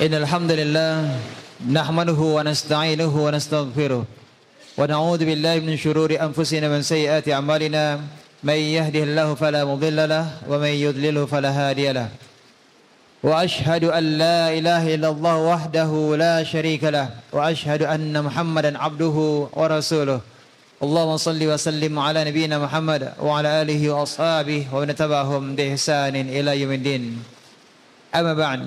إن الحمد لله نحمده ونستعينه ونستغفره ونعوذ بالله من شرور أنفسنا ومن سيئات أعمالنا من يهده الله فلا مضل له ومن يضلله فلا هادي له وأشهد أن لا إله إلا الله وحده لا شريك له وأشهد أن محمدا عبده ورسوله اللهم صل وسلم على نبينا محمد وعلى آله وأصحابه ومن تبعهم بإحسان إلى يوم الدين أما بعد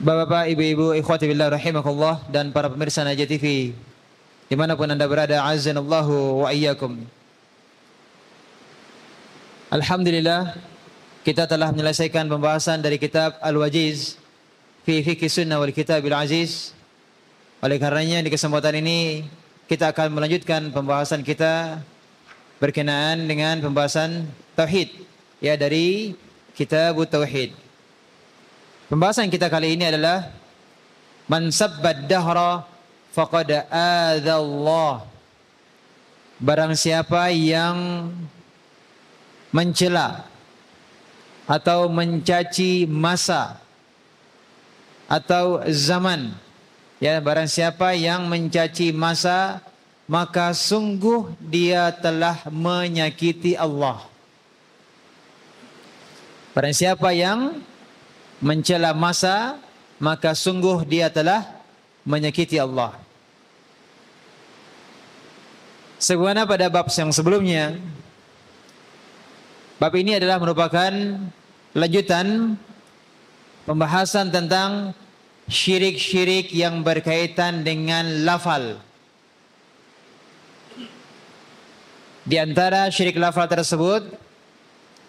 Bapak-bapak, ibu-ibu, ikhwati billah rahimakumullah dan para pemirsa Najat TV dimanapun anda berada azanallahu wa iyyakum. Alhamdulillah kita telah menyelesaikan pembahasan dari kitab Al-Wajiz fi fiqh sunnah wal kitabil aziz. Oleh karenanya di kesempatan ini kita akan melanjutkan pembahasan kita berkenaan dengan pembahasan tauhid ya dari kitab tauhid. Pembahasan kita kali ini adalah man sabbad dahra faqad Allah. Barang siapa yang mencela atau mencaci masa atau zaman ya barang siapa yang mencaci masa maka sungguh dia telah menyakiti Allah. Barang siapa yang mencela masa maka sungguh dia telah menyakiti Allah. Sebagaimana pada bab yang sebelumnya, bab ini adalah merupakan lanjutan pembahasan tentang syirik-syirik yang berkaitan dengan lafal. Di antara syirik lafal tersebut,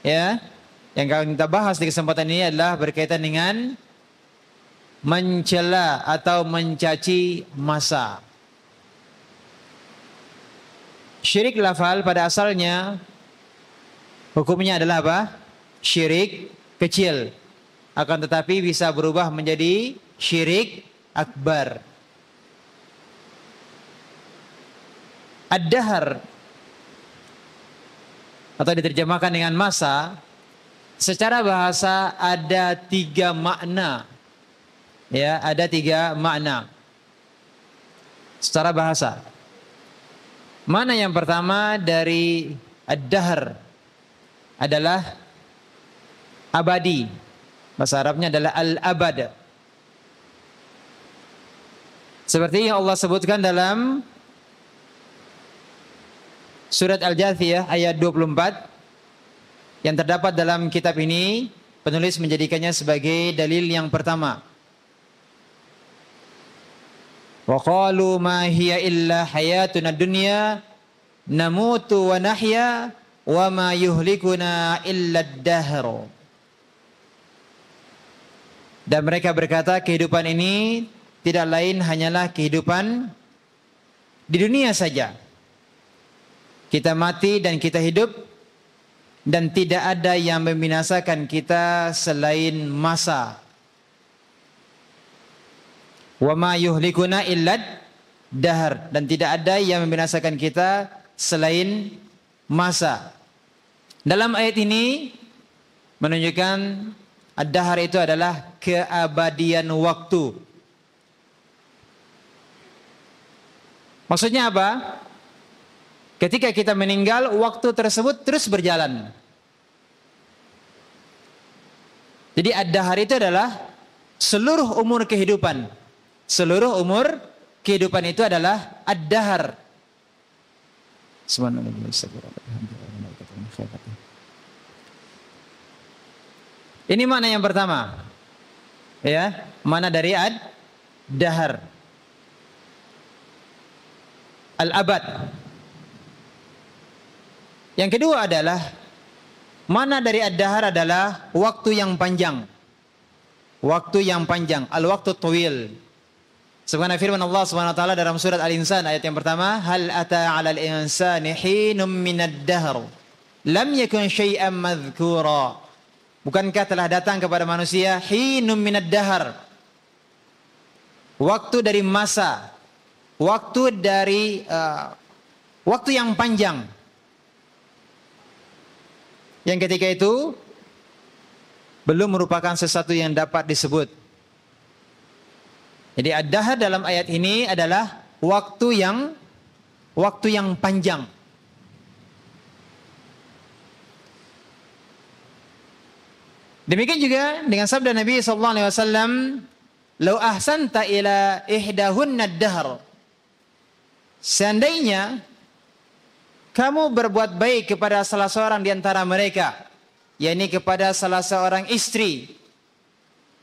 ya, yang akan kita bahas di kesempatan ini adalah berkaitan dengan mencela atau mencaci masa. Syirik lafal pada asalnya hukumnya adalah apa? Syirik kecil. Akan tetapi bisa berubah menjadi syirik akbar. Ad-dahar atau diterjemahkan dengan masa Secara bahasa ada tiga makna. Ya, ada tiga makna. Secara bahasa. Mana yang pertama dari ad-dahr adalah abadi. Bahasa Arabnya adalah al-abad. Seperti yang Allah sebutkan dalam surat Al-Jathiyah ayat 24 yang terdapat dalam kitab ini penulis menjadikannya sebagai dalil yang pertama. Wa qalu ma hiya illa hayatuna dunya namutu wa nahya wa ma yuhlikuna illa ad-dahr. Dan mereka berkata kehidupan ini tidak lain hanyalah kehidupan di dunia saja. Kita mati dan kita hidup dan tidak ada yang membinasakan kita selain masa. Wa ma yuhlikuna illad dahar dan tidak ada yang membinasakan kita selain masa. Dalam ayat ini menunjukkan ad-dahar itu adalah keabadian waktu. Maksudnya apa? Ketika kita meninggal, waktu tersebut terus berjalan. Jadi ada hari itu adalah seluruh umur kehidupan. Seluruh umur kehidupan itu adalah ad-dahar. Ini mana yang pertama? Ya, mana dari ad-dahar? Al-abad. Yang kedua adalah mana dari ad-dahar adalah waktu yang panjang. Waktu yang panjang, al-waktu tuwil. Sebagaimana firman Allah Subhanahu wa taala dalam surat Al-Insan ayat yang pertama, hal ata 'alal insani hinum minad dahr lam yakun syai'an madhkura. Bukankah telah datang kepada manusia hinum minad dahr? Waktu dari masa, waktu dari uh, waktu yang panjang yang ketika itu belum merupakan sesuatu yang dapat disebut. Jadi ad-dahar dalam ayat ini adalah waktu yang waktu yang panjang. Demikian juga dengan sabda Nabi sallallahu alaihi wasallam, "Lau ahsanta ila ihdahunna ad-dahr." Seandainya kamu berbuat baik kepada salah seorang di antara mereka, yakni kepada salah seorang istri.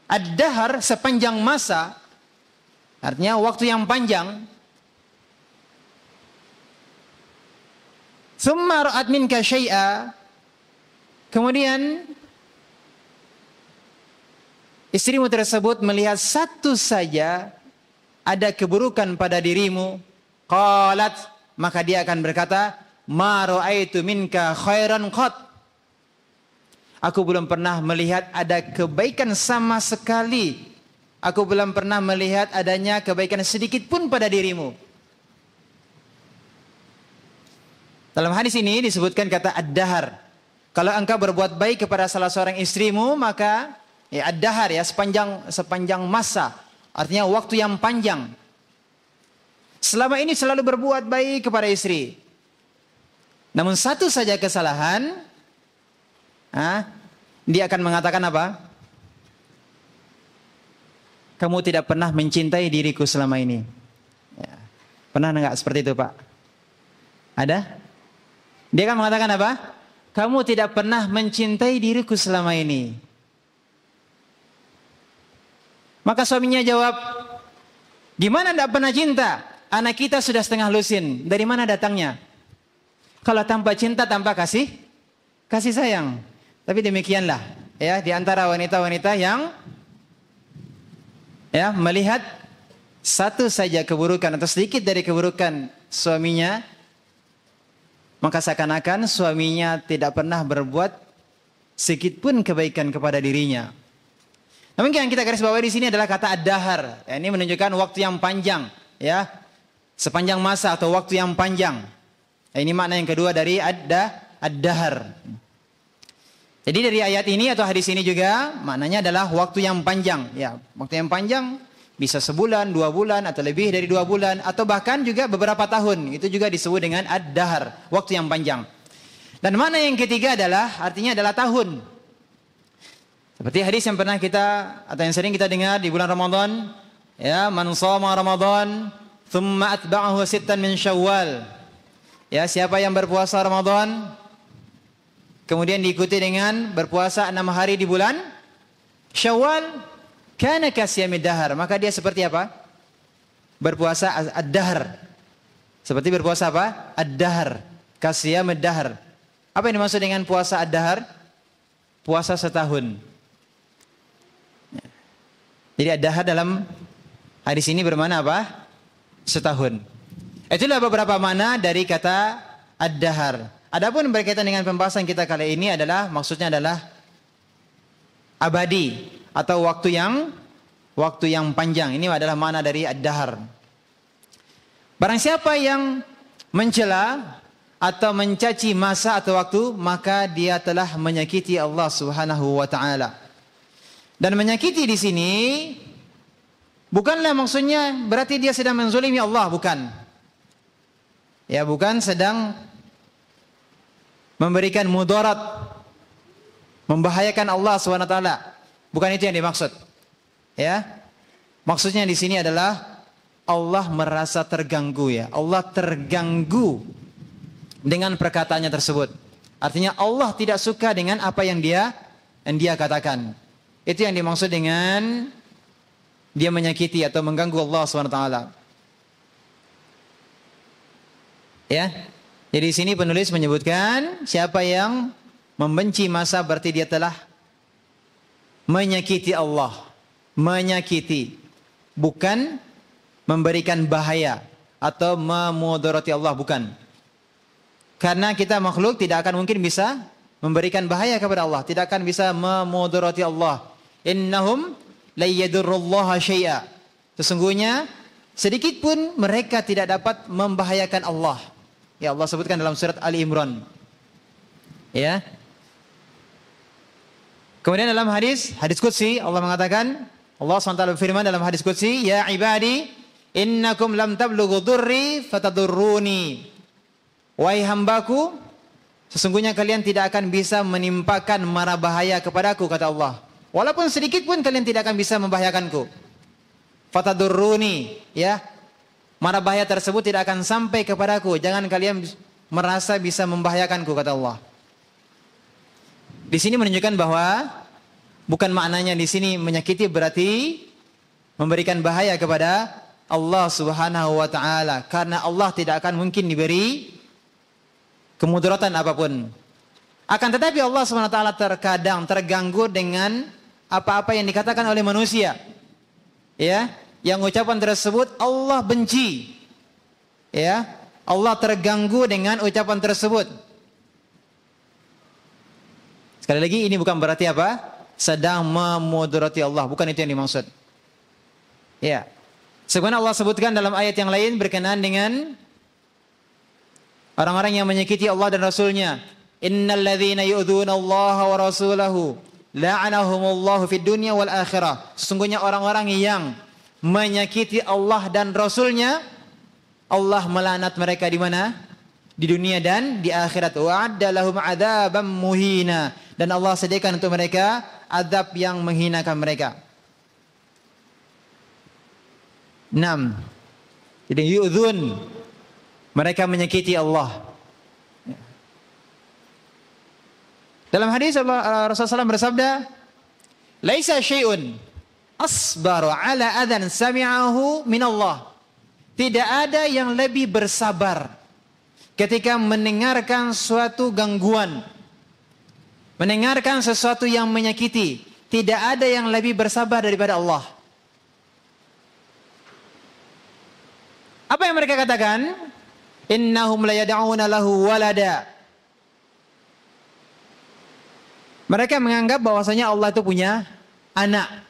Ad-dahar sepanjang masa, artinya waktu yang panjang. Thumma ra'at minka syai'a. Kemudian istrimu tersebut melihat satu saja ada keburukan pada dirimu. Qalat maka dia akan berkata, ma ra'aitu minka khairan qat. Aku belum pernah melihat ada kebaikan sama sekali. Aku belum pernah melihat adanya kebaikan sedikit pun pada dirimu. Dalam hadis ini disebutkan kata ad-dahar. Kalau engkau berbuat baik kepada salah seorang istrimu, maka ya ad-dahar ya sepanjang sepanjang masa. Artinya waktu yang panjang. Selama ini selalu berbuat baik kepada istri. Namun satu saja kesalahan, ah, dia akan mengatakan apa? Kamu tidak pernah mencintai diriku selama ini. Ya. Pernah enggak seperti itu Pak? Ada? Dia akan mengatakan apa? Kamu tidak pernah mencintai diriku selama ini. Maka suaminya jawab, gimana tidak pernah cinta? Anak kita sudah setengah lusin. Dari mana datangnya? Kalau tanpa cinta, tanpa kasih, kasih sayang. Tapi demikianlah ya di antara wanita-wanita yang ya melihat satu saja keburukan atau sedikit dari keburukan suaminya maka seakan-akan suaminya tidak pernah berbuat sedikit pun kebaikan kepada dirinya. Namun yang kita garis bawahi di sini adalah kata ad-dahar. Ya, ini menunjukkan waktu yang panjang, ya. Sepanjang masa atau waktu yang panjang. Eh, ini makna yang kedua dari adda ad-dahr. Jadi dari ayat ini atau hadis ini juga maknanya adalah waktu yang panjang. Ya, waktu yang panjang bisa sebulan, dua bulan atau lebih dari dua bulan atau bahkan juga beberapa tahun. Itu juga disebut dengan ad waktu yang panjang. Dan makna yang ketiga adalah artinya adalah tahun. Seperti hadis yang pernah kita atau yang sering kita dengar di bulan Ramadan, ya, man shoma Ramadan, thumma atba'ahu sittan min Syawal. Ya, siapa yang berpuasa Ramadan kemudian diikuti dengan berpuasa enam hari di bulan Syawal, kana kasyamid dahar, maka dia seperti apa? Berpuasa ad Seperti berpuasa apa? Ad-dahr. Kasyamid dahar. Apa yang dimaksud dengan puasa ad Puasa setahun. Jadi ad dalam hadis ini bermana apa? Setahun. Itulah beberapa mana dari kata ad-dahar. Adapun berkaitan dengan pembahasan kita kali ini adalah maksudnya adalah abadi atau waktu yang waktu yang panjang. Ini adalah mana dari ad-dahar. Barang siapa yang mencela atau mencaci masa atau waktu, maka dia telah menyakiti Allah Subhanahu wa taala. Dan menyakiti di sini bukanlah maksudnya berarti dia sedang menzolimi Allah, bukan ya bukan sedang memberikan mudarat membahayakan Allah SWT bukan itu yang dimaksud ya maksudnya di sini adalah Allah merasa terganggu ya Allah terganggu dengan perkataannya tersebut artinya Allah tidak suka dengan apa yang dia yang dia katakan itu yang dimaksud dengan dia menyakiti atau mengganggu Allah SWT Ya. Jadi sini penulis menyebutkan siapa yang membenci masa berarti dia telah menyakiti Allah, menyakiti bukan memberikan bahaya atau memudarati Allah bukan. Karena kita makhluk tidak akan mungkin bisa memberikan bahaya kepada Allah, tidak akan bisa memudarati Allah. Innahum la syai'a. Sesungguhnya sedikit pun mereka tidak dapat membahayakan Allah. Ya Allah sebutkan dalam surat Ali Imran. Ya. Kemudian dalam hadis, hadis qudsi Allah mengatakan, Allah SWT berfirman dalam hadis qudsi, "Ya ibadi, innakum lam tablughu durri fatadurruni." Wahai hambaku, sesungguhnya kalian tidak akan bisa menimpakan mara bahaya kepadaku kata Allah. Walaupun sedikit pun kalian tidak akan bisa membahayakanku. Fatadurruni, ya. Marah bahaya tersebut tidak akan sampai kepadaku. Jangan kalian merasa bisa membahayakanku, kata Allah. Di sini menunjukkan bahwa bukan maknanya di sini menyakiti berarti memberikan bahaya kepada Allah Subhanahu wa taala karena Allah tidak akan mungkin diberi kemudaratan apapun. Akan tetapi Allah Subhanahu wa taala terkadang terganggu dengan apa-apa yang dikatakan oleh manusia. Ya, yang ucapan tersebut Allah benci. Ya, Allah terganggu dengan ucapan tersebut. Sekali lagi ini bukan berarti apa? Sedang memudarati Allah, bukan itu yang dimaksud. Ya. Sebenarnya Allah sebutkan dalam ayat yang lain berkenaan dengan orang-orang yang menyakiti Allah dan Rasulnya. Innal ladzina yu'dzuna Allah wa rasulahu la'anahumullahu fid dunya wal akhirah. Sesungguhnya orang-orang yang menyakiti Allah dan Rasulnya, Allah melanat mereka di mana? Di dunia dan di akhirat. Wa'adda lahum adzabam muhina. Dan Allah sediakan untuk mereka azab yang menghinakan mereka. 6. Jadi yu'dhun. Mereka menyakiti Allah. Dalam hadis Allah Rasulullah SAW bersabda, "Laisa syai'un asbaru ala adzan sami'ahu minallah. Tidak ada yang lebih bersabar ketika mendengarkan suatu gangguan. Mendengarkan sesuatu yang menyakiti. Tidak ada yang lebih bersabar daripada Allah. Apa yang mereka katakan? Innahum la yad'una lahu walada. Mereka menganggap bahwasanya Allah itu punya anak.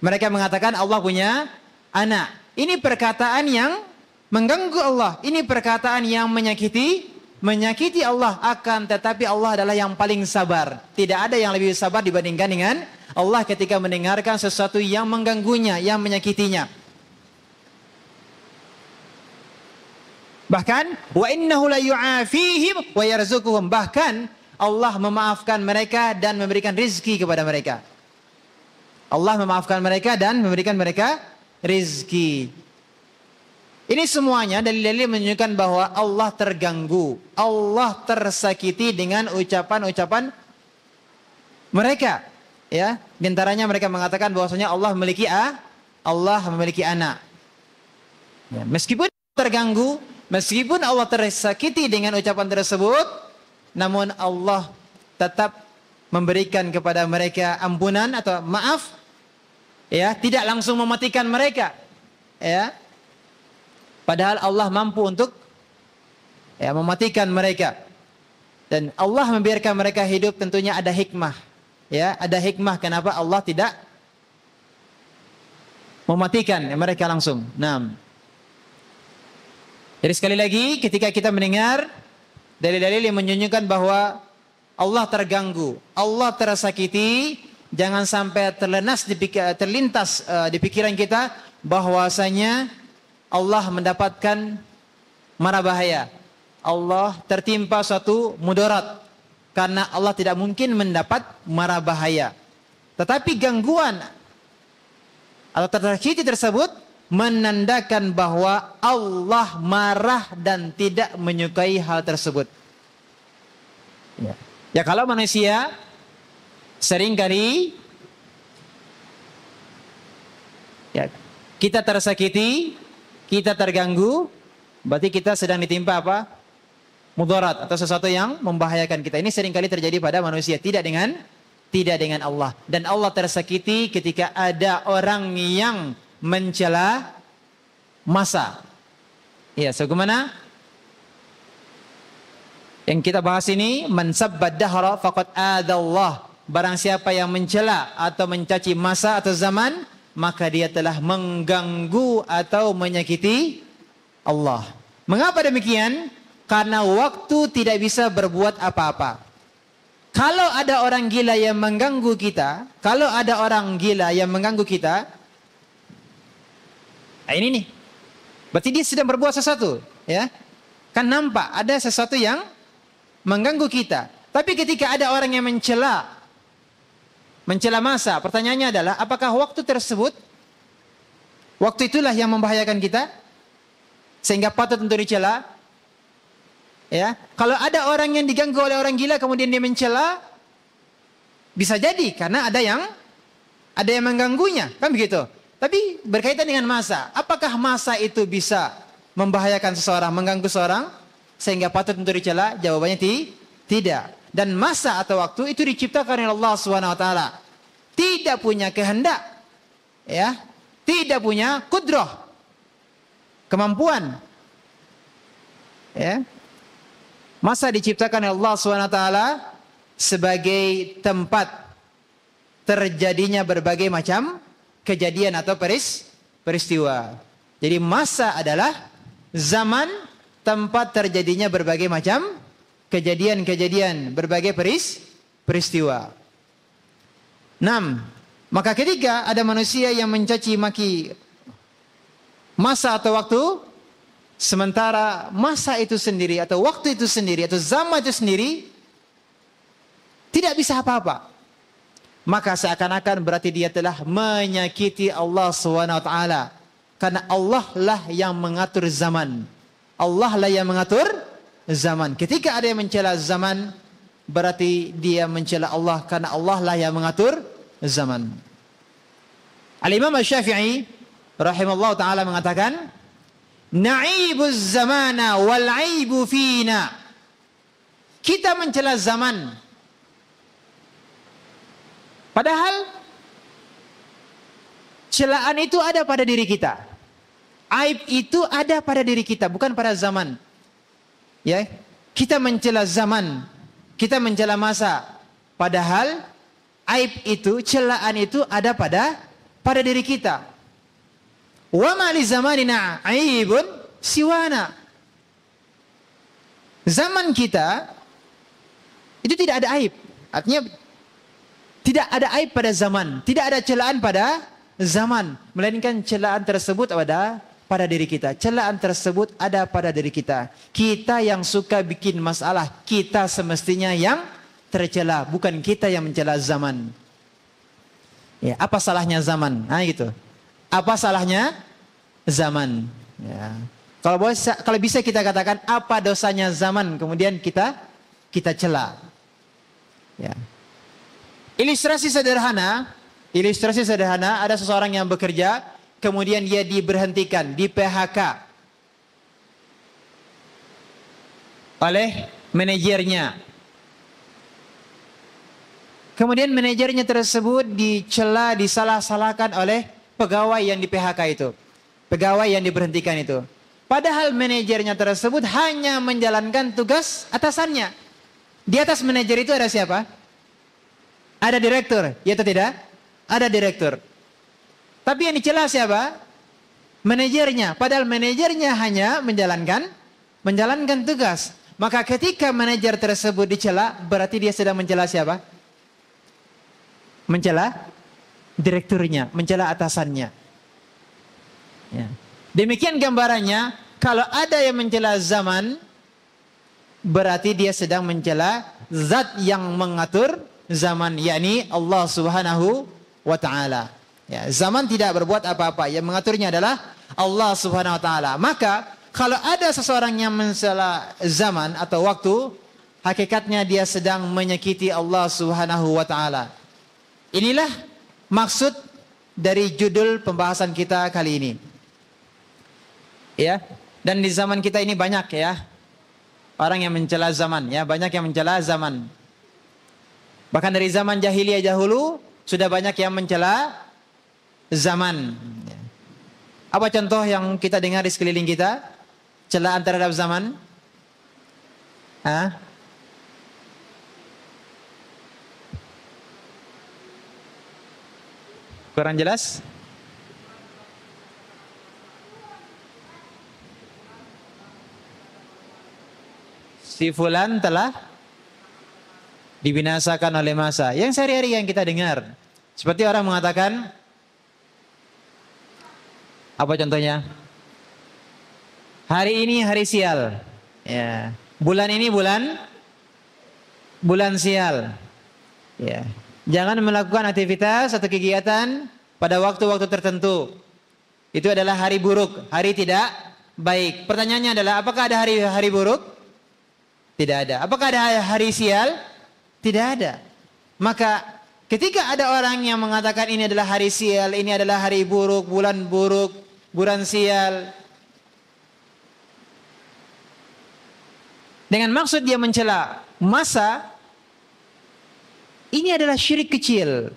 Mereka mengatakan Allah punya anak. Ini perkataan yang mengganggu Allah. Ini perkataan yang menyakiti menyakiti Allah akan tetapi Allah adalah yang paling sabar. Tidak ada yang lebih sabar dibandingkan dengan Allah ketika mendengarkan sesuatu yang mengganggunya, yang menyakitinya. Bahkan wa innahu la yu'afihim wa yarzuquhum. Bahkan Allah memaafkan mereka dan memberikan rizki kepada mereka. Allah memaafkan mereka dan memberikan mereka rizki. Ini semuanya dalil-dalil menunjukkan bahwa Allah terganggu, Allah tersakiti dengan ucapan-ucapan mereka. Ya, diantaranya mereka mengatakan bahwasanya Allah memiliki a, Allah memiliki anak. Ya, meskipun terganggu, meskipun Allah tersakiti dengan ucapan tersebut, namun Allah tetap memberikan kepada mereka ampunan atau maaf Ya, tidak langsung mematikan mereka. Ya. Padahal Allah mampu untuk ya mematikan mereka. Dan Allah membiarkan mereka hidup tentunya ada hikmah. Ya, ada hikmah kenapa Allah tidak mematikan mereka langsung. Naam. Jadi sekali lagi ketika kita mendengar dalil-dalil yang menunjukkan bahwa Allah terganggu, Allah tersakiti, jangan sampai terlenas di terlintas uh, di pikiran kita bahwasanya Allah mendapatkan mara bahaya. Allah tertimpa suatu mudarat karena Allah tidak mungkin mendapat mara bahaya. Tetapi gangguan atau tersakiti tersebut menandakan bahwa Allah marah dan tidak menyukai hal tersebut. Ya, ya kalau manusia seringkali ya, kita tersakiti, kita terganggu, berarti kita sedang ditimpa apa? Mudarat atau sesuatu yang membahayakan kita. Ini seringkali terjadi pada manusia, tidak dengan tidak dengan Allah. Dan Allah tersakiti ketika ada orang yang mencela masa. Ya, sebagaimana yang kita bahas ini, man sabbat dahra faqad adallah barang siapa yang mencela atau mencaci masa atau zaman maka dia telah mengganggu atau menyakiti Allah. Mengapa demikian? Karena waktu tidak bisa berbuat apa-apa. Kalau ada orang gila yang mengganggu kita, kalau ada orang gila yang mengganggu kita, nah ini nih. Berarti dia sedang berbuat sesuatu, ya. Kan nampak ada sesuatu yang mengganggu kita. Tapi ketika ada orang yang mencela mencela masa. Pertanyaannya adalah apakah waktu tersebut waktu itulah yang membahayakan kita sehingga patut untuk dicela? Ya, kalau ada orang yang diganggu oleh orang gila kemudian dia mencela bisa jadi karena ada yang ada yang mengganggunya, kan begitu. Tapi berkaitan dengan masa, apakah masa itu bisa membahayakan seseorang, mengganggu seseorang sehingga patut untuk dicela? Jawabannya ti tidak. Dan masa atau waktu itu diciptakan oleh Allah Subhanahu wa taala. Tidak punya kehendak. Ya. Tidak punya kudroh. Kemampuan. Ya. Masa diciptakan oleh Allah Subhanahu wa taala sebagai tempat terjadinya berbagai macam kejadian atau peris peristiwa. Jadi masa adalah zaman tempat terjadinya berbagai macam kejadian-kejadian berbagai peris peristiwa. 6. Maka ketika ada manusia yang mencaci maki masa atau waktu sementara masa itu sendiri atau waktu itu sendiri atau zaman itu sendiri tidak bisa apa-apa. Maka seakan-akan berarti dia telah menyakiti Allah SWT. Karena Allah lah yang mengatur zaman. Allah lah yang mengatur zaman. Ketika ada yang mencela zaman, berarti dia mencela Allah karena Allah lah yang mengatur zaman. Al-Imam Asy-Syafi'i rahimallahu taala mengatakan, "Na'ibuz zamana wal 'aibu fina." Kita mencela zaman. Padahal celaan itu ada pada diri kita. Aib itu ada pada diri kita, bukan pada zaman. Ya, kita mencela zaman, kita mencela masa. Padahal aib itu, celaan itu ada pada pada diri kita. Wa ma li zamanina aibun siwana. Zaman kita itu tidak ada aib. Artinya tidak ada aib pada zaman, tidak ada celaan pada zaman, melainkan celaan tersebut pada pada diri kita. Celaan tersebut ada pada diri kita. Kita yang suka bikin masalah, kita semestinya yang tercela, bukan kita yang mencela zaman. Ya, apa salahnya zaman? Nah, gitu. Apa salahnya zaman? Ya. Kalau boleh, kalau bisa kita katakan apa dosanya zaman, kemudian kita kita cela. Ya. Ilustrasi sederhana, ilustrasi sederhana ada seseorang yang bekerja kemudian dia diberhentikan, di PHK oleh manajernya. Kemudian manajernya tersebut dicela, disalah-salahkan oleh pegawai yang di PHK itu. Pegawai yang diberhentikan itu. Padahal manajernya tersebut hanya menjalankan tugas atasannya. Di atas manajer itu ada siapa? Ada direktur, ya atau tidak? Ada direktur. Tapi yang dicela siapa? Manajernya. Padahal manajernya hanya menjalankan menjalankan tugas. Maka ketika manajer tersebut dicela, berarti dia sedang mencela siapa? Mencela direkturnya, mencela atasannya. Ya. Demikian gambarannya, kalau ada yang mencela zaman, berarti dia sedang mencela zat yang mengatur zaman, yakni Allah Subhanahu wa taala. Ya, zaman tidak berbuat apa-apa. Yang mengaturnya adalah Allah Subhanahu wa taala. Maka kalau ada seseorang yang mencela zaman atau waktu, hakikatnya dia sedang menyakiti Allah Subhanahu wa taala. Inilah maksud dari judul pembahasan kita kali ini. Ya, dan di zaman kita ini banyak ya orang yang mencela zaman ya, banyak yang mencela zaman. Bahkan dari zaman jahiliyah dahulu sudah banyak yang mencela zaman. Apa contoh yang kita dengar di sekeliling kita? Celaan terhadap zaman? Hah? Kurang jelas? Si fulan telah dibinasakan oleh masa. Yang sehari-hari yang kita dengar. Seperti orang mengatakan, apa contohnya? Hari ini hari sial. Ya. Bulan ini bulan bulan sial. Ya. Jangan melakukan aktivitas atau kegiatan pada waktu-waktu tertentu. Itu adalah hari buruk, hari tidak baik. Pertanyaannya adalah apakah ada hari hari buruk? Tidak ada. Apakah ada hari sial? Tidak ada. Maka ketika ada orang yang mengatakan ini adalah hari sial, ini adalah hari buruk, bulan buruk, Buran sial. Dengan maksud dia mencela masa ini adalah syirik kecil.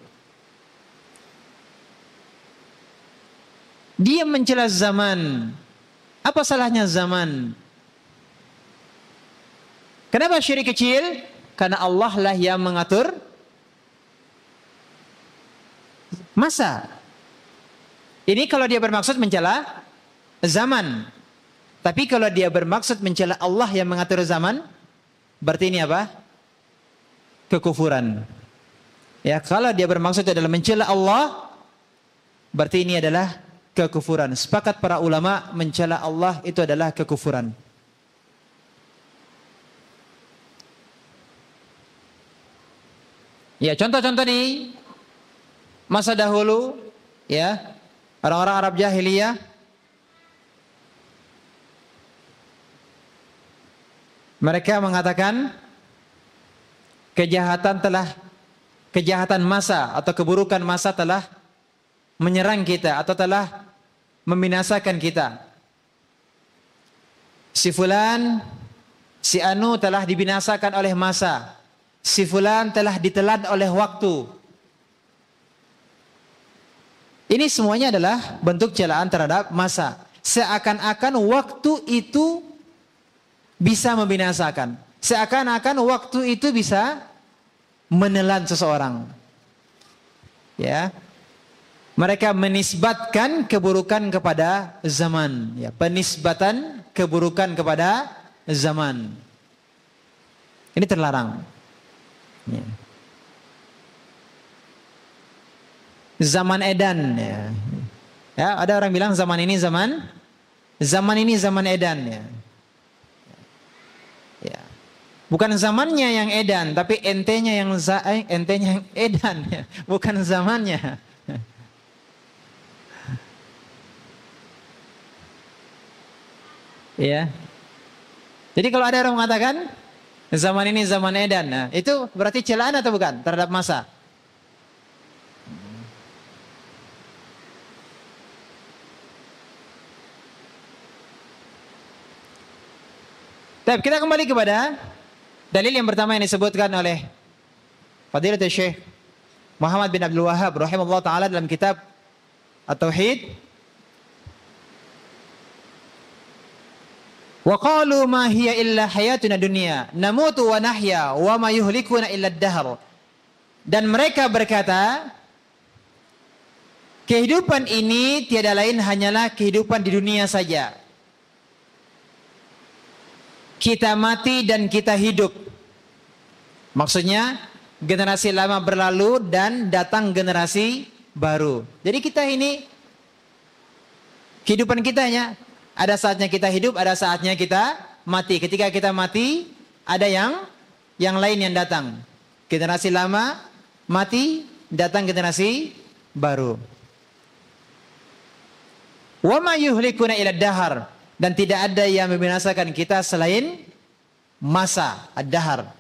Dia mencela zaman. Apa salahnya zaman? Kenapa syirik kecil? Karena Allah lah yang mengatur masa. Ini kalau dia bermaksud mencela zaman. Tapi kalau dia bermaksud mencela Allah yang mengatur zaman, berarti ini apa? Kekufuran. Ya, kalau dia bermaksud adalah mencela Allah, berarti ini adalah kekufuran. Sepakat para ulama mencela Allah itu adalah kekufuran. Ya, contoh-contoh nih masa dahulu ya Orang-orang Arab jahiliyah mereka mengatakan kejahatan telah kejahatan masa atau keburukan masa telah menyerang kita atau telah membinasakan kita. Si fulan, si anu telah dibinasakan oleh masa. Si fulan telah ditelan oleh waktu. Ini semuanya adalah bentuk celaan terhadap masa. Seakan-akan waktu itu bisa membinasakan. Seakan-akan waktu itu bisa menelan seseorang. Ya. Mereka menisbatkan keburukan kepada zaman. Ya, penisbatan keburukan kepada zaman. Ini terlarang. Ya. zaman edan ya. ya ada orang bilang zaman ini zaman zaman ini zaman edan ya. ya. Bukan zamannya yang edan, tapi entenya yang za, eh, entenya yang edan ya. Bukan zamannya. ya. Jadi kalau ada orang mengatakan zaman ini zaman edan, nah, itu berarti celana atau bukan terhadap masa? Tapi kita kembali kepada dalil yang pertama yang disebutkan oleh Fadilatul Syekh Muhammad bin Abdul Wahab rahimahullah taala dalam kitab At-Tauhid Wa qalu ma hiya illa hayatuna dunia namutu wa nahya wa ma yuhlikuna illa ad-dahr. Dan mereka berkata kehidupan ini tiada lain hanyalah kehidupan di dunia saja kita mati dan kita hidup. Maksudnya generasi lama berlalu dan datang generasi baru. Jadi kita ini kehidupan kita hanya ada saatnya kita hidup, ada saatnya kita mati. Ketika kita mati, ada yang yang lain yang datang. Generasi lama mati, datang generasi baru. Wa ma yuhlikuna ila dahar dan tidak ada yang membinasakan kita selain masa ad-dahar.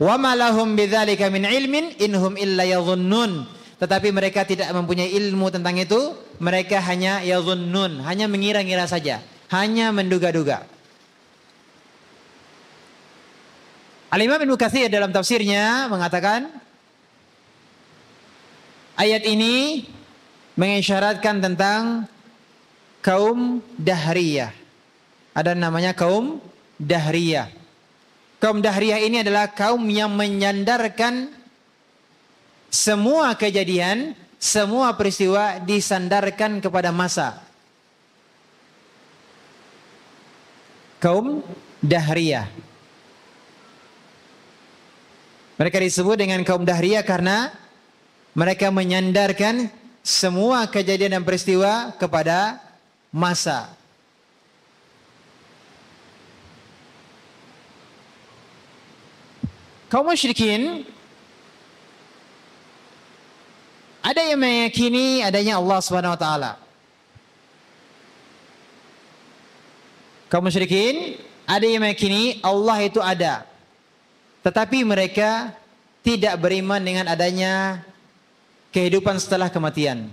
Wa ma lahum bidzalika min ilmin inhum illa yadhunnun. Tetapi mereka tidak mempunyai ilmu tentang itu, mereka hanya yadhunnun, hanya mengira-ngira saja, hanya menduga-duga. Al-Imam Ibnu Katsir dalam tafsirnya mengatakan ayat ini mengisyaratkan tentang kaum dahriyah. Ada namanya kaum Dahriyah. Kaum Dahriyah ini adalah kaum yang menyandarkan semua kejadian, semua peristiwa disandarkan kepada masa. Kaum Dahriyah. Mereka disebut dengan kaum Dahriyah karena mereka menyandarkan semua kejadian dan peristiwa kepada masa. kaum musyrikin ada yang meyakini adanya Allah Subhanahu wa taala. Kaum musyrikin ada yang meyakini Allah itu ada. Tetapi mereka tidak beriman dengan adanya kehidupan setelah kematian.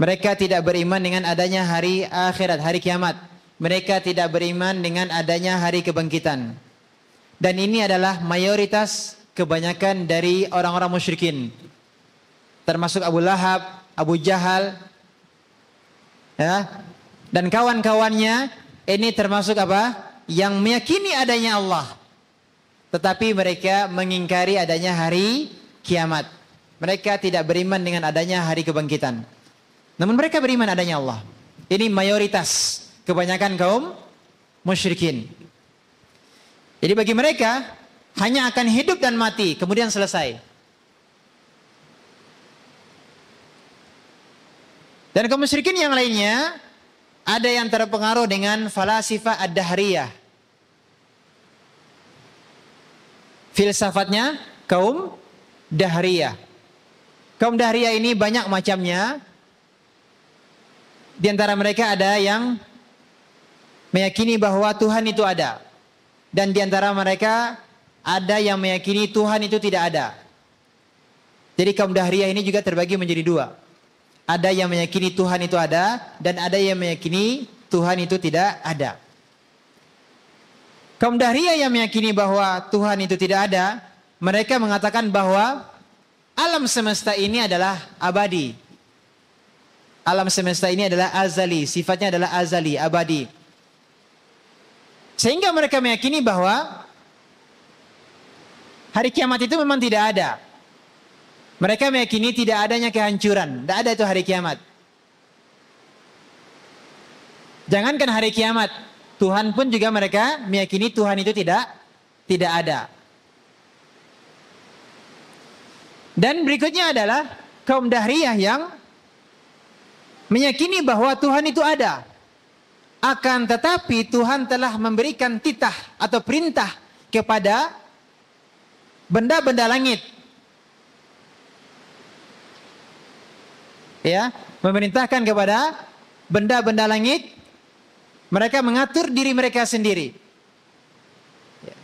Mereka tidak beriman dengan adanya hari akhirat, hari kiamat. Mereka tidak beriman dengan adanya hari kebangkitan. Dan ini adalah mayoritas kebanyakan dari orang-orang musyrikin. Termasuk Abu Lahab, Abu Jahal, ya, dan kawan-kawannya ini termasuk apa? Yang meyakini adanya Allah. Tetapi mereka mengingkari adanya hari kiamat. Mereka tidak beriman dengan adanya hari kebangkitan. Namun mereka beriman adanya Allah. Ini mayoritas kebanyakan kaum musyrikin. Jadi bagi mereka hanya akan hidup dan mati kemudian selesai. Dan kaum yang lainnya ada yang terpengaruh dengan falasifah ad-dahriyah. Filsafatnya kaum dahriyah. Kaum dahriyah ini banyak macamnya. Di antara mereka ada yang meyakini bahwa Tuhan itu ada. Dan di antara mereka ada yang meyakini Tuhan itu tidak ada. Jadi kaum Dahriyah ini juga terbagi menjadi dua. Ada yang meyakini Tuhan itu ada dan ada yang meyakini Tuhan itu tidak ada. Kaum Dahriyah yang meyakini bahwa Tuhan itu tidak ada, mereka mengatakan bahwa alam semesta ini adalah abadi. Alam semesta ini adalah azali, sifatnya adalah azali, abadi. Sehingga mereka meyakini bahwa hari kiamat itu memang tidak ada. Mereka meyakini tidak adanya kehancuran. Tidak ada itu hari kiamat. Jangankan hari kiamat, Tuhan pun juga mereka meyakini Tuhan itu tidak tidak ada. Dan berikutnya adalah kaum dahriyah yang meyakini bahwa Tuhan itu ada. Akan tetapi Tuhan telah memberikan titah atau perintah kepada benda-benda langit. Ya, memerintahkan kepada benda-benda langit mereka mengatur diri mereka sendiri. Ya.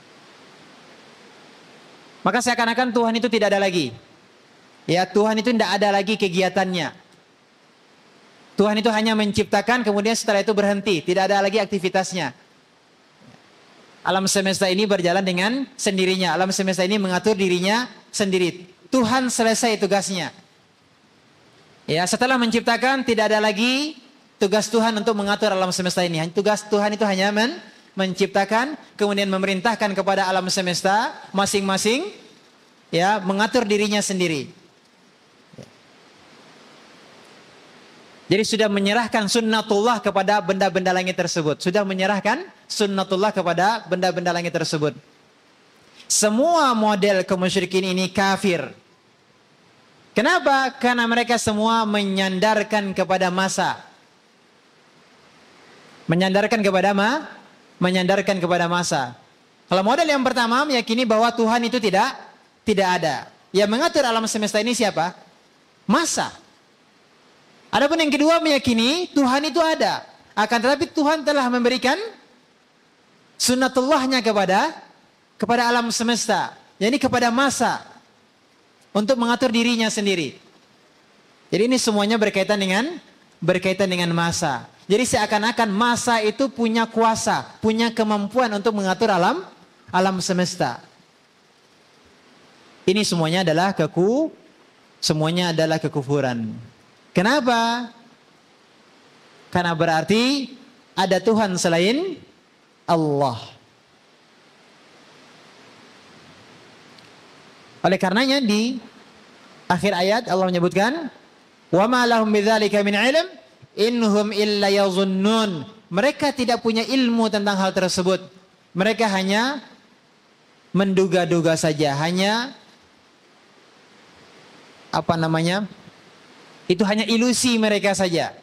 Maka seakan-akan Tuhan itu tidak ada lagi. Ya, Tuhan itu tidak ada lagi kegiatannya. Tuhan itu hanya menciptakan kemudian setelah itu berhenti, tidak ada lagi aktivitasnya. Alam semesta ini berjalan dengan sendirinya. Alam semesta ini mengatur dirinya sendiri. Tuhan selesai tugasnya. Ya, setelah menciptakan tidak ada lagi tugas Tuhan untuk mengatur alam semesta ini. Tugas Tuhan itu hanya men menciptakan, kemudian memerintahkan kepada alam semesta masing-masing ya, mengatur dirinya sendiri. Jadi sudah menyerahkan sunnatullah kepada benda-benda langit tersebut. Sudah menyerahkan sunnatullah kepada benda-benda langit tersebut. Semua model kemusyrikin ini kafir. Kenapa? Karena mereka semua menyandarkan kepada masa. Menyandarkan kepada ma, menyandarkan kepada masa. Kalau model yang pertama meyakini bahwa Tuhan itu tidak tidak ada. Yang mengatur alam semesta ini siapa? Masa. Adapun yang kedua meyakini Tuhan itu ada. Akan tetapi Tuhan telah memberikan sunnatullahnya kepada kepada alam semesta. Jadi kepada masa untuk mengatur dirinya sendiri. Jadi ini semuanya berkaitan dengan berkaitan dengan masa. Jadi seakan-akan masa itu punya kuasa, punya kemampuan untuk mengatur alam alam semesta. Ini semuanya adalah keku semuanya adalah kekufuran. Kenapa? Karena berarti ada Tuhan selain Allah. Oleh karenanya di akhir ayat Allah menyebutkan wa ma lahum bidzalika min ilm inhum illa yazunnun. Mereka tidak punya ilmu tentang hal tersebut. Mereka hanya menduga-duga saja, hanya apa namanya? Itu hanya ilusi mereka saja.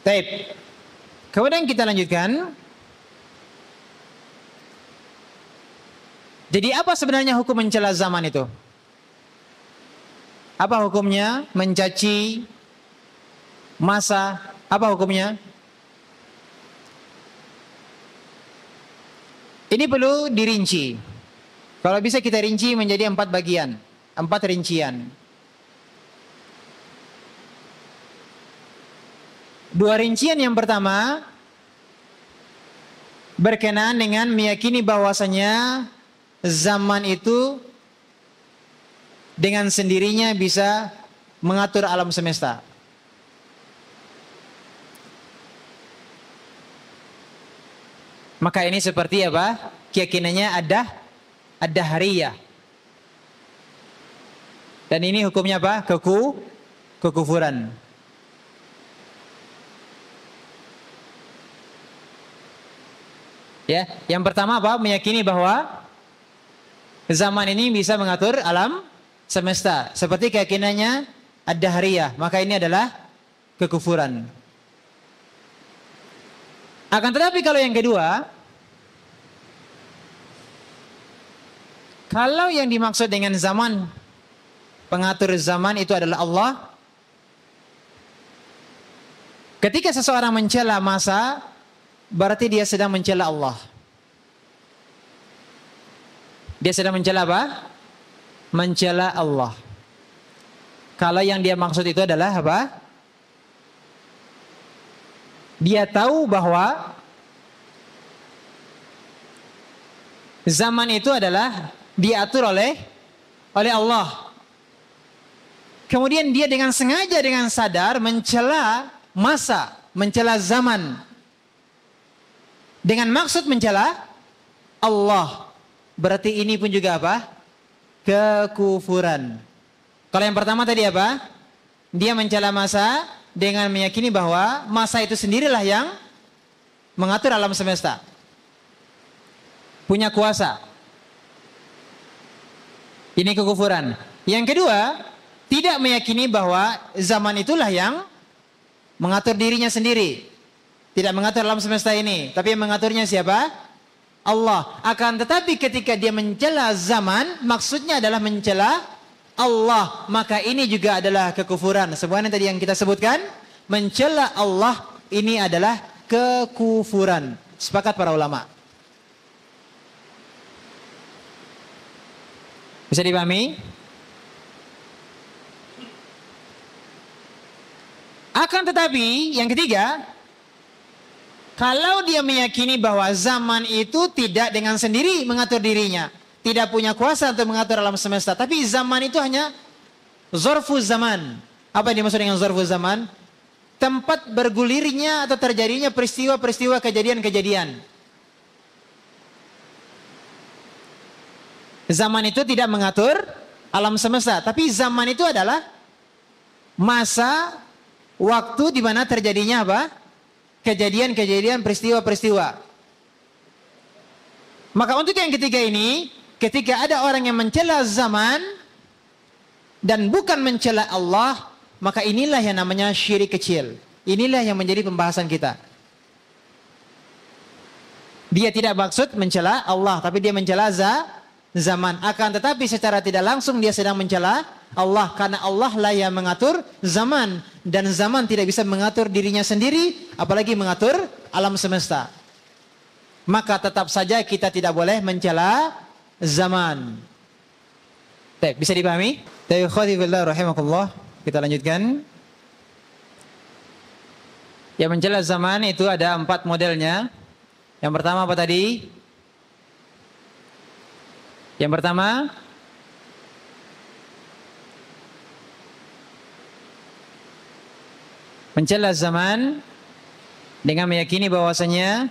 Taib. Kemudian kita lanjutkan. Jadi apa sebenarnya hukum mencela zaman itu? Apa hukumnya mencaci masa, apa hukumnya? Ini perlu dirinci. Kalau bisa kita rinci menjadi empat bagian, empat rincian. Dua rincian yang pertama berkenaan dengan meyakini bahwasanya zaman itu dengan sendirinya bisa mengatur alam semesta. Maka ini seperti apa? Keyakinannya ada ada hariyah. Dan ini hukumnya apa? Keku kekufuran. Ya, yang pertama apa? Meyakini bahwa zaman ini bisa mengatur alam semesta. Seperti keyakinannya ada hariyah, maka ini adalah kekufuran. Akan tetapi kalau yang kedua, kalau yang dimaksud dengan zaman, pengatur zaman itu adalah Allah, ketika seseorang mencela masa, berarti dia sedang mencela Allah. Dia sedang mencela apa? Mencela Allah. Kalau yang dia maksud itu adalah apa? Dia tahu bahwa zaman itu adalah diatur oleh oleh Allah. Kemudian dia dengan sengaja dengan sadar mencela masa, mencela zaman. Dengan maksud mencela Allah. Berarti ini pun juga apa? Kekufuran. Kalau yang pertama tadi apa? Dia mencela masa, dengan meyakini bahwa masa itu sendirilah yang mengatur alam semesta. Punya kuasa. Ini kekufuran. Yang kedua, tidak meyakini bahwa zaman itulah yang mengatur dirinya sendiri. Tidak mengatur alam semesta ini, tapi yang mengaturnya siapa? Allah. Akan tetapi ketika dia mencela zaman, maksudnya adalah mencela Allah maka ini juga adalah kekufuran. Semuanya tadi yang kita sebutkan mencela Allah ini adalah kekufuran. Sepakat para ulama. Bisa dipahami? Akan tetapi yang ketiga, kalau dia meyakini bahwa zaman itu tidak dengan sendiri mengatur dirinya, tidak punya kuasa untuk mengatur alam semesta. Tapi zaman itu hanya zorfu zaman. Apa yang dimaksud dengan zorfu zaman? Tempat bergulirnya atau terjadinya peristiwa-peristiwa kejadian-kejadian. Zaman itu tidak mengatur alam semesta. Tapi zaman itu adalah masa waktu di mana terjadinya apa? Kejadian-kejadian peristiwa-peristiwa. Maka untuk yang ketiga ini, ketika ada orang yang mencela zaman dan bukan mencela Allah, maka inilah yang namanya syirik kecil. Inilah yang menjadi pembahasan kita. Dia tidak maksud mencela Allah, tapi dia mencela zaman. Akan tetapi secara tidak langsung dia sedang mencela Allah karena Allah lah yang mengatur zaman dan zaman tidak bisa mengatur dirinya sendiri, apalagi mengatur alam semesta. Maka tetap saja kita tidak boleh mencela zaman. Baik, bisa dipahami? Dari khadifillah rahimakumullah. Kita lanjutkan. Yang menjelas zaman itu ada empat modelnya. Yang pertama apa tadi? Yang pertama mencela zaman dengan meyakini bahwasanya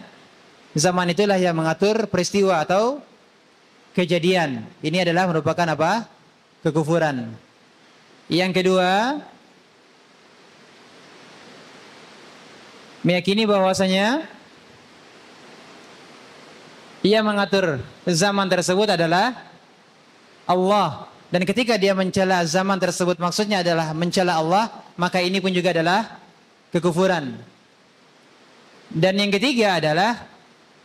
zaman itulah yang mengatur peristiwa atau kejadian. Ini adalah merupakan apa? Kekufuran. Yang kedua, meyakini bahwasanya ia mengatur zaman tersebut adalah Allah dan ketika dia mencela zaman tersebut maksudnya adalah mencela Allah, maka ini pun juga adalah kekufuran. Dan yang ketiga adalah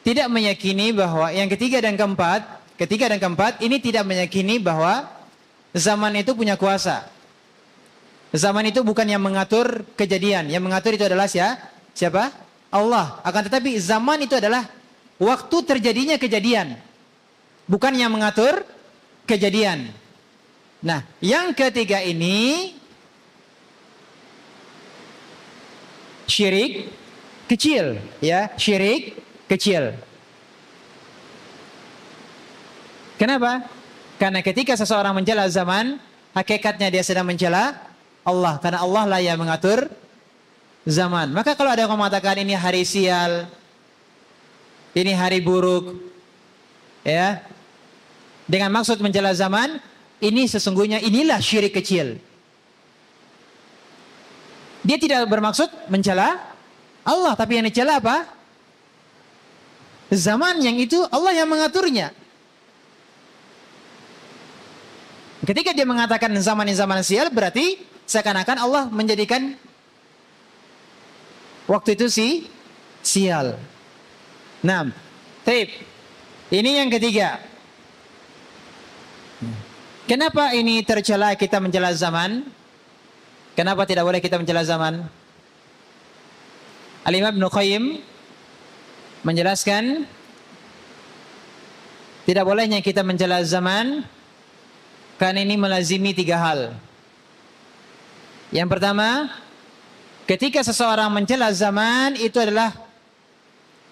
tidak meyakini bahwa yang ketiga dan keempat Ketiga dan keempat, ini tidak meyakini bahwa zaman itu punya kuasa. Zaman itu bukan yang mengatur kejadian, yang mengatur itu adalah siapa? Allah. Akan tetapi zaman itu adalah waktu terjadinya kejadian. Bukan yang mengatur kejadian. Nah, yang ketiga ini syirik kecil, ya, syirik kecil. Kenapa? Karena ketika seseorang menjela zaman, hakikatnya dia sedang menjela Allah. Karena Allah lah yang mengatur zaman. Maka kalau ada yang mengatakan ini hari sial, ini hari buruk, ya, dengan maksud menjela zaman, ini sesungguhnya inilah syirik kecil. Dia tidak bermaksud mencela Allah, tapi yang dicela apa? Zaman yang itu Allah yang mengaturnya. Ketika dia mengatakan zaman ini zaman sial berarti seakan-akan Allah menjadikan waktu itu si sial. Nah, tip. Ini yang ketiga. Kenapa ini tercela kita mencela zaman? Kenapa tidak boleh kita mencela zaman? Al-Imam Qayyim menjelaskan tidak bolehnya kita mencela zaman karena ini melazimi tiga hal. Yang pertama, ketika seseorang mencela zaman itu adalah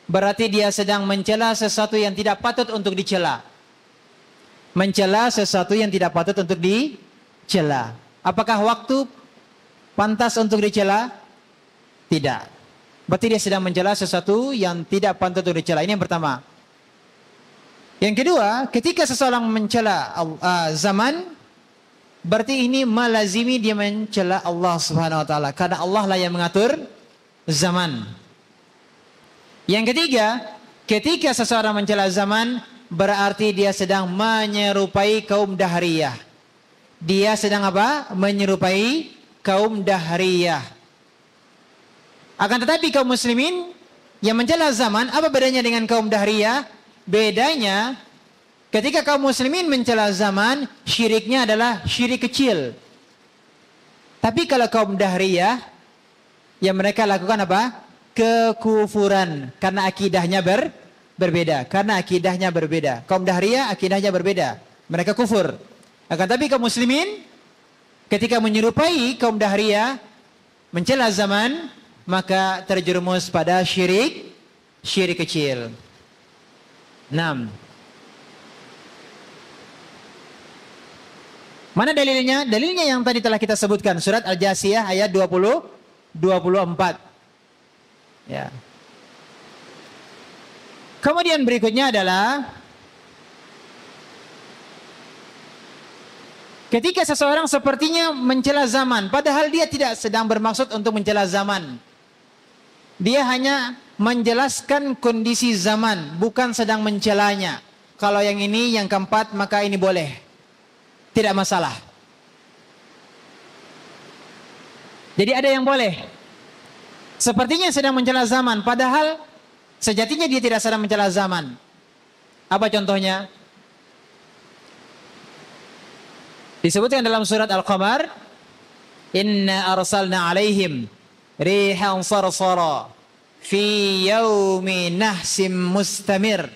berarti dia sedang mencela sesuatu yang tidak patut untuk dicela. Mencela sesuatu yang tidak patut untuk dicela. Apakah waktu pantas untuk dicela? Tidak. Berarti dia sedang mencela sesuatu yang tidak pantas untuk dicela. Ini yang pertama. Yang kedua, ketika seseorang mencela uh, zaman, berarti ini malazimi dia mencela Allah Subhanahu wa taala karena Allah lah yang mengatur zaman. Yang ketiga, ketika seseorang mencela zaman, berarti dia sedang menyerupai kaum dahriyah. Dia sedang apa? Menyerupai kaum dahriyah. Akan tetapi kaum muslimin yang mencela zaman, apa bedanya dengan kaum dahriyah? Bedanya ketika kaum muslimin mencela zaman, syiriknya adalah syirik kecil. Tapi kalau kaum dahriyah yang mereka lakukan apa? kekufuran karena akidahnya ber, berbeda, karena akidahnya berbeda. Kaum dahriyah akidahnya berbeda. Mereka kufur. Akan tapi kaum muslimin ketika menyerupai kaum dahriyah mencela zaman maka terjerumus pada syirik syirik kecil. Nah. Mana dalilnya? Dalilnya yang tadi telah kita sebutkan surat Al-Jasiyah ayat 20 24. Ya. Kemudian berikutnya adalah Ketika seseorang sepertinya mencela zaman, padahal dia tidak sedang bermaksud untuk mencela zaman. Dia hanya menjelaskan kondisi zaman, bukan sedang mencelanya. Kalau yang ini, yang keempat, maka ini boleh. Tidak masalah. Jadi ada yang boleh. Sepertinya sedang mencela zaman, padahal sejatinya dia tidak sedang mencela zaman. Apa contohnya? Disebutkan dalam surat Al-Qamar, "Inna arsalna alaihim rihan sarsara fi yaumi nahsim mustamir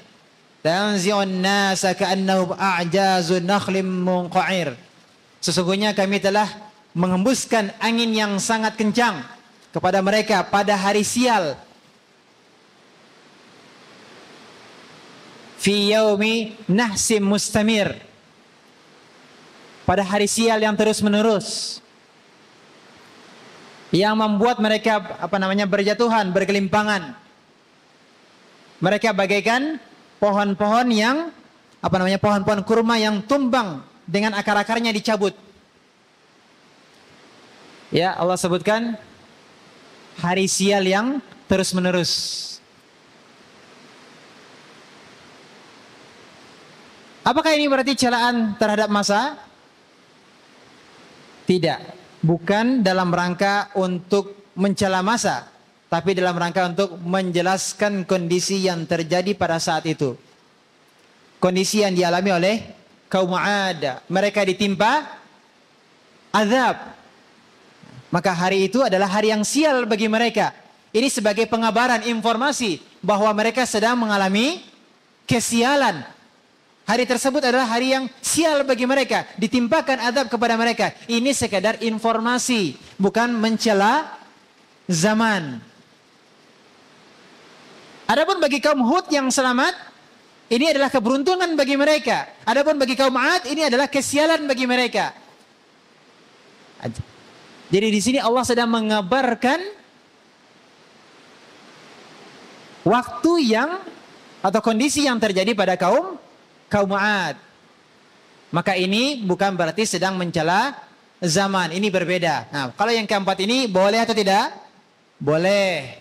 tanzi'un nasa ka'annahu a'jazu nakhlim munqa'ir sesungguhnya kami telah menghembuskan angin yang sangat kencang kepada mereka pada hari sial fi yaumi nahsim mustamir pada hari sial yang terus menerus yang membuat mereka apa namanya berjatuhan, berkelimpangan. Mereka bagaikan pohon-pohon yang apa namanya pohon-pohon kurma yang tumbang dengan akar-akarnya dicabut. Ya, Allah sebutkan hari sial yang terus-menerus. Apakah ini berarti celaan terhadap masa? Tidak bukan dalam rangka untuk mencela masa, tapi dalam rangka untuk menjelaskan kondisi yang terjadi pada saat itu. Kondisi yang dialami oleh kaum ada. Mereka ditimpa azab. Maka hari itu adalah hari yang sial bagi mereka. Ini sebagai pengabaran informasi bahwa mereka sedang mengalami kesialan, Hari tersebut adalah hari yang sial bagi mereka, ditimpakan adab kepada mereka. Ini sekadar informasi, bukan mencela zaman. Adapun bagi kaum Hud yang selamat, ini adalah keberuntungan bagi mereka. Adapun bagi kaum Ad, ini adalah kesialan bagi mereka. Jadi di sini Allah sedang mengabarkan waktu yang atau kondisi yang terjadi pada kaum kaum muad, Maka ini bukan berarti sedang mencela zaman. Ini berbeda. Nah, kalau yang keempat ini boleh atau tidak? Boleh.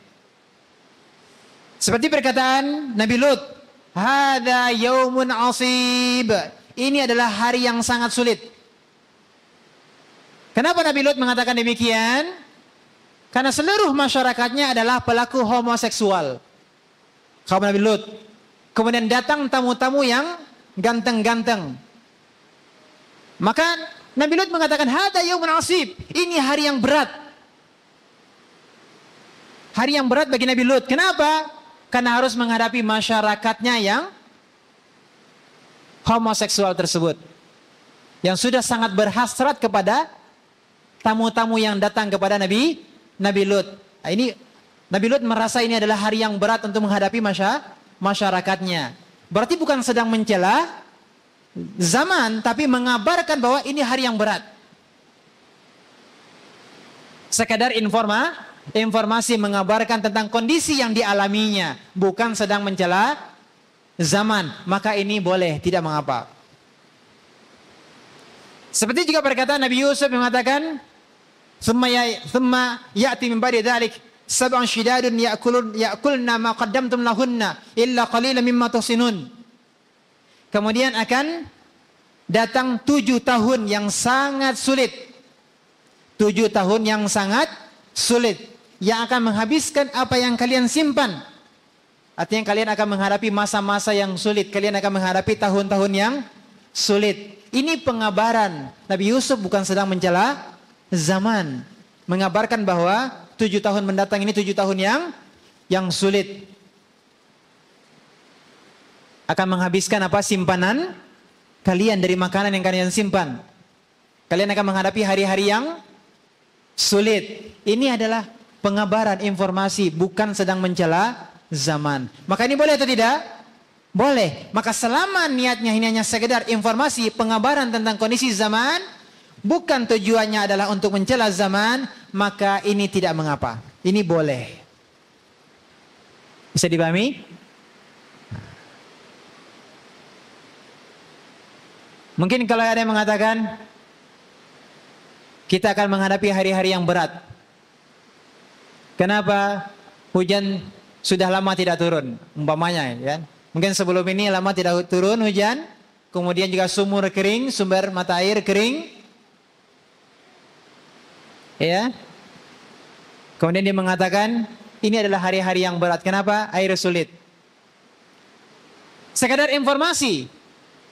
Seperti perkataan Nabi Lut, "Hada yaumun asib." Ini adalah hari yang sangat sulit. Kenapa Nabi Lut mengatakan demikian? Karena seluruh masyarakatnya adalah pelaku homoseksual. Kaum Nabi Lut. Kemudian datang tamu-tamu yang ganteng-ganteng. Maka Nabi Lut mengatakan hada yaumun asib. Ini hari yang berat. Hari yang berat bagi Nabi Lut. Kenapa? Karena harus menghadapi masyarakatnya yang homoseksual tersebut. Yang sudah sangat berhasrat kepada tamu-tamu yang datang kepada Nabi Nabi Lut. Nah, ini Nabi Lut merasa ini adalah hari yang berat untuk menghadapi masyarakatnya. Berarti bukan sedang mencela zaman, tapi mengabarkan bahwa ini hari yang berat. sekadar informa, informasi mengabarkan tentang kondisi yang dialaminya, bukan sedang mencela zaman, maka ini boleh, tidak mengapa. Seperti juga perkataan Nabi Yusuf yang mengatakan, "Tsumma ya tsumma ya'ti min sab'an shidadun ya'kulun ya'kulna ma qaddamtum lahunna illa qalilan mimma tusinun. Kemudian akan datang tujuh tahun yang sangat sulit. Tujuh tahun yang sangat sulit. Yang akan menghabiskan apa yang kalian simpan. Artinya kalian akan menghadapi masa-masa yang sulit. Kalian akan menghadapi tahun-tahun yang sulit. Ini pengabaran. Nabi Yusuf bukan sedang mencela zaman. Mengabarkan bahwa tujuh tahun mendatang ini tujuh tahun yang yang sulit. Akan menghabiskan apa simpanan kalian dari makanan yang kalian simpan. Kalian akan menghadapi hari-hari yang sulit. Ini adalah pengabaran informasi, bukan sedang mencela zaman. Maka ini boleh atau tidak? Boleh. Maka selama niatnya ini hanya sekedar informasi pengabaran tentang kondisi zaman, bukan tujuannya adalah untuk mencela zaman, maka ini tidak mengapa. Ini boleh. Bisa dipahami? Mungkin kalau ada yang mengatakan kita akan menghadapi hari-hari yang berat. Kenapa? Hujan sudah lama tidak turun, umpamanya ya. Mungkin sebelum ini lama tidak turun hujan, kemudian juga sumur kering, sumber mata air kering, Ya. Kemudian dia mengatakan, ini adalah hari-hari yang berat. Kenapa? Air sulit. Sekadar informasi.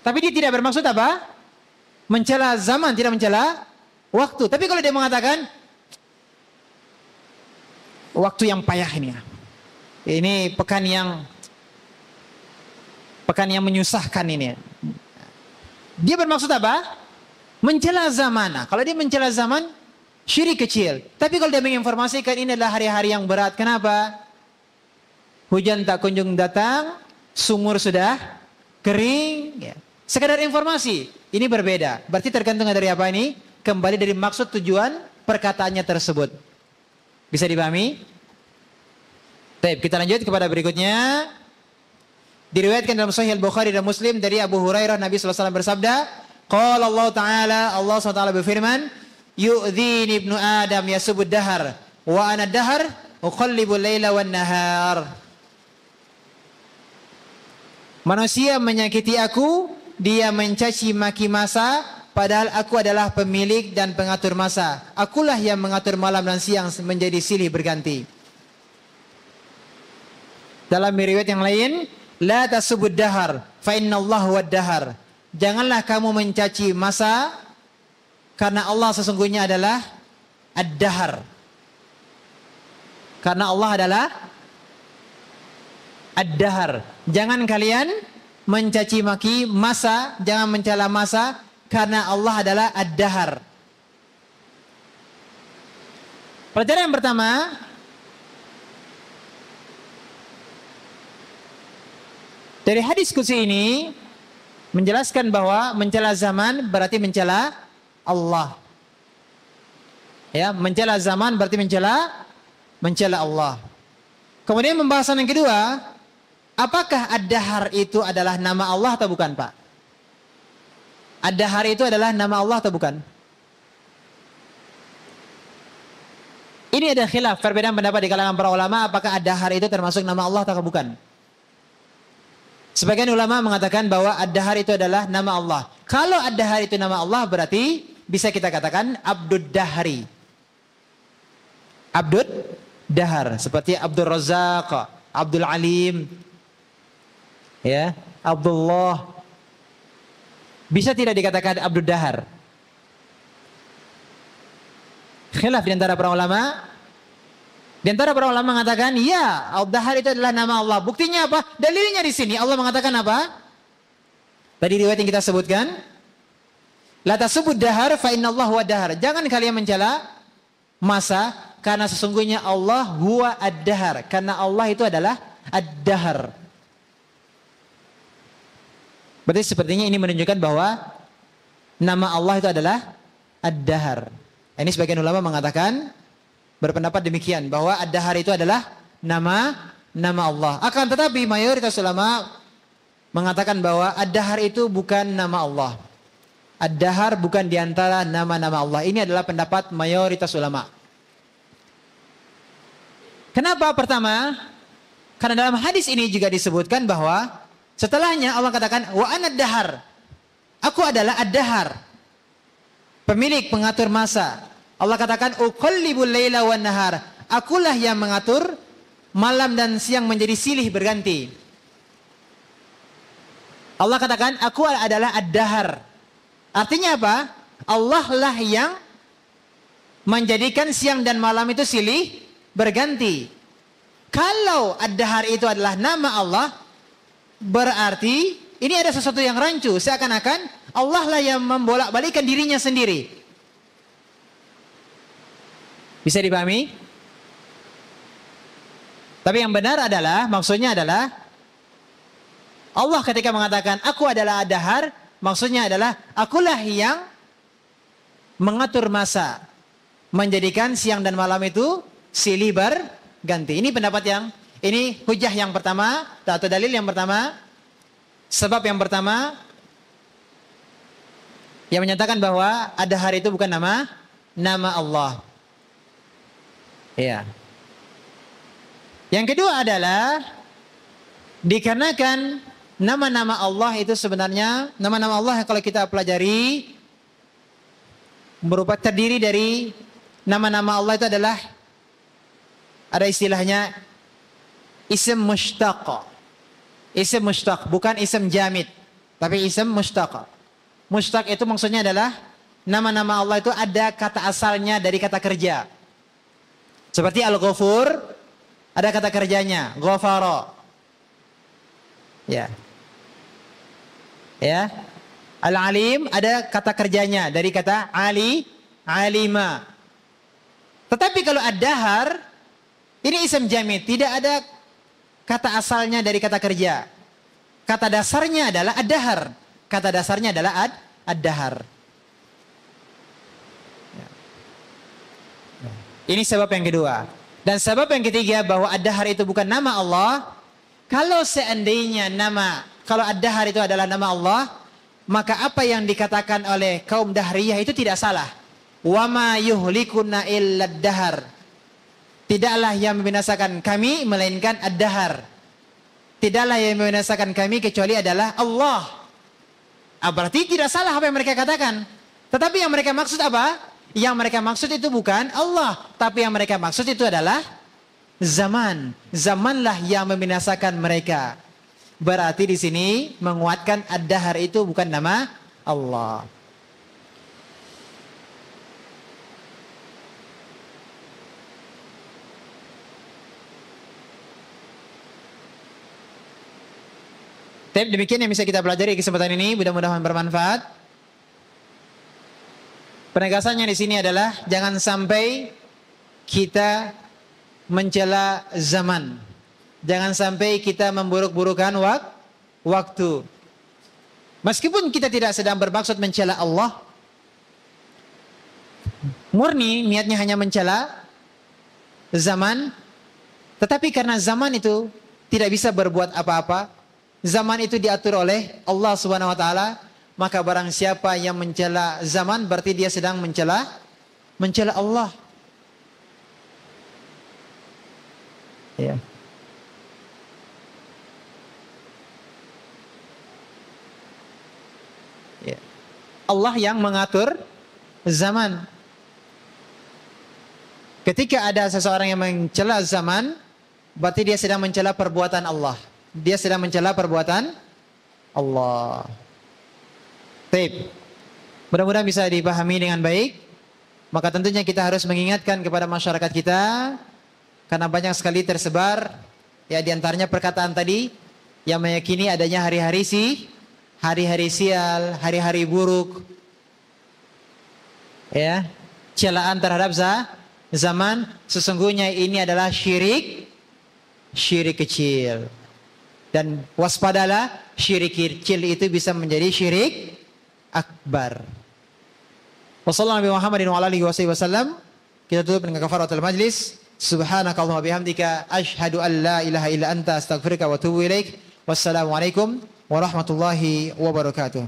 Tapi dia tidak bermaksud apa? Mencela zaman, tidak mencela waktu. Tapi kalau dia mengatakan, waktu yang payah ini. Ya. Ini pekan yang pekan yang menyusahkan ini. Ya. Dia bermaksud apa? Mencela zaman. Nah, kalau dia mencela zaman, Syirik kecil. Tapi kalau dia menginformasikan ini adalah hari-hari yang berat. Kenapa? Hujan tak kunjung datang, sumur sudah kering. Ya. Sekadar informasi, ini berbeda. Berarti tergantung dari apa ini? Kembali dari maksud tujuan perkataannya tersebut. Bisa dipahami? Baik, kita lanjut kepada berikutnya. Diriwayatkan dalam Sahih Al-Bukhari dan Muslim dari Abu Hurairah Nabi SAW bersabda, Qala Allah Ta'ala, Allah SWT berfirman, yu'dhin ibnu adam yasubud dahar wa ana dahar uqallibul laila wan nahar manusia menyakiti aku dia mencaci maki masa padahal aku adalah pemilik dan pengatur masa akulah yang mengatur malam dan siang menjadi silih berganti dalam riwayat yang lain la tasubud dahar fa innallaha wad dahar janganlah kamu mencaci masa karena Allah sesungguhnya adalah ad-dahar. Karena Allah adalah ad-dahar. Jangan kalian mencaci maki masa, jangan mencela masa karena Allah adalah ad-dahar. Pelajaran yang pertama dari hadis kursi ini menjelaskan bahwa mencela zaman berarti mencela Allah. Ya, mencela zaman berarti mencela mencela Allah. Kemudian pembahasan yang kedua, apakah Ad-Dahar itu adalah nama Allah atau bukan, Pak? Ad-Dahar itu adalah nama Allah atau bukan? Ini ada khilaf, perbedaan pendapat di kalangan para ulama apakah Ad-Dahar itu termasuk nama Allah atau bukan. Sebagian ulama mengatakan bahwa Ad-Dahar itu adalah nama Allah. Kalau Ad-Dahar itu nama Allah berarti bisa kita katakan Abdud Dahri. Abdud Dahar seperti Abdul Razak, Abdul Alim. Ya, Abdullah. Bisa tidak dikatakan Abdul Dahar? Khilaf di antara para ulama. Di antara para ulama mengatakan, "Ya, Al-Dahar itu adalah nama Allah." Buktinya apa? Dalilnya di sini Allah mengatakan apa? Tadi riwayat yang kita sebutkan, La tasubud dahar fa Allah wa dahar. Jangan kalian mencela masa karena sesungguhnya Allah huwa ad-dahar. Karena Allah itu adalah ad-dahar. Berarti sepertinya ini menunjukkan bahwa nama Allah itu adalah ad-dahar. Ini sebagian ulama mengatakan berpendapat demikian bahwa ad-dahar itu adalah nama nama Allah. Akan tetapi mayoritas ulama mengatakan bahwa ad-dahar itu bukan nama Allah. Ad-dahar bukan diantara nama-nama Allah. Ini adalah pendapat mayoritas ulama. Kenapa pertama? Karena dalam hadis ini juga disebutkan bahwa setelahnya Allah katakan wa anad dahar. Aku adalah ad-dahar. Pemilik pengatur masa. Allah katakan uqallibul laila wan nahar. Akulah yang mengatur malam dan siang menjadi silih berganti. Allah katakan aku adalah ad-dahar. Artinya apa? Allah lah yang menjadikan siang dan malam itu silih berganti. Kalau ad-dahar itu adalah nama Allah, berarti ini ada sesuatu yang rancu. Seakan-akan Allah lah yang membolak-balikan dirinya sendiri. Bisa dipahami? Tapi yang benar adalah, maksudnya adalah, Allah ketika mengatakan, aku adalah ad-dahar, Maksudnya adalah akulah yang mengatur masa, menjadikan siang dan malam itu silih berganti. Ini pendapat yang ini hujah yang pertama atau dalil yang pertama. Sebab yang pertama yang menyatakan bahwa ada hari itu bukan nama nama Allah. Ya. Yang kedua adalah dikarenakan nama-nama Allah itu sebenarnya nama-nama Allah yang kalau kita pelajari berupa terdiri dari nama-nama Allah itu adalah ada istilahnya isim mushtaq. Isim mushtaq bukan isim jamid, tapi isim mushtaq. Mushtaq itu maksudnya adalah nama-nama Allah itu ada kata asalnya dari kata kerja. Seperti Al-Ghafur ada kata kerjanya, Ghafara. Ya, Ya. Al-alim ada kata kerjanya dari kata ali, alima. Tetapi kalau ad-dahar ini isim jamit tidak ada kata asalnya dari kata kerja. Kata dasarnya adalah ad-dahar. Kata dasarnya adalah ad ad-dahar. Ya. Ini sebab yang kedua. Dan sebab yang ketiga bahwa ad-dahar itu bukan nama Allah. Kalau seandainya nama kalau Ad-Dahar itu adalah nama Allah, maka apa yang dikatakan oleh kaum Dahriyah itu tidak salah. Wama yuhlikuna illa dahar. Tidaklah yang membinasakan kami melainkan ad-dahar. Tidaklah yang membinasakan kami kecuali adalah Allah. Ah, berarti tidak salah apa yang mereka katakan. Tetapi yang mereka maksud apa? Yang mereka maksud itu bukan Allah, tapi yang mereka maksud itu adalah zaman. Zamanlah yang membinasakan mereka. Berarti di sini menguatkan ad-dahar itu bukan nama Allah. Tapi demikian yang bisa kita pelajari kesempatan ini, mudah-mudahan bermanfaat. Penegasannya di sini adalah jangan sampai kita mencela zaman. Jangan sampai kita memburuk-burukan wak waktu. Meskipun kita tidak sedang bermaksud mencela Allah, murni niatnya hanya mencela zaman, tetapi karena zaman itu tidak bisa berbuat apa-apa, zaman itu diatur oleh Allah Subhanahu wa taala, maka barang siapa yang mencela zaman berarti dia sedang mencela mencela Allah. Ya. Yeah. Allah yang mengatur zaman. Ketika ada seseorang yang mencela zaman, berarti dia sedang mencela perbuatan Allah. Dia sedang mencela perbuatan Allah. Taib. Mudah-mudahan bisa dipahami dengan baik. Maka tentunya kita harus mengingatkan kepada masyarakat kita karena banyak sekali tersebar ya diantaranya perkataan tadi yang meyakini adanya hari-hari si hari-hari sial, hari-hari buruk. Ya, celaan terhadap zaman sesungguhnya ini adalah syirik syirik kecil. Dan waspadalah syirik kecil itu bisa menjadi syirik akbar. Wassalamualaikum warahmatullahi wabarakatuh. Kita tutup dengan kafaratul majlis. Subhanakallahumma bihamdika asyhadu an la ilaha illa anta astaghfiruka wa atubu ilaik. Wassalamualaikum warahmatullahi wabarakatuh.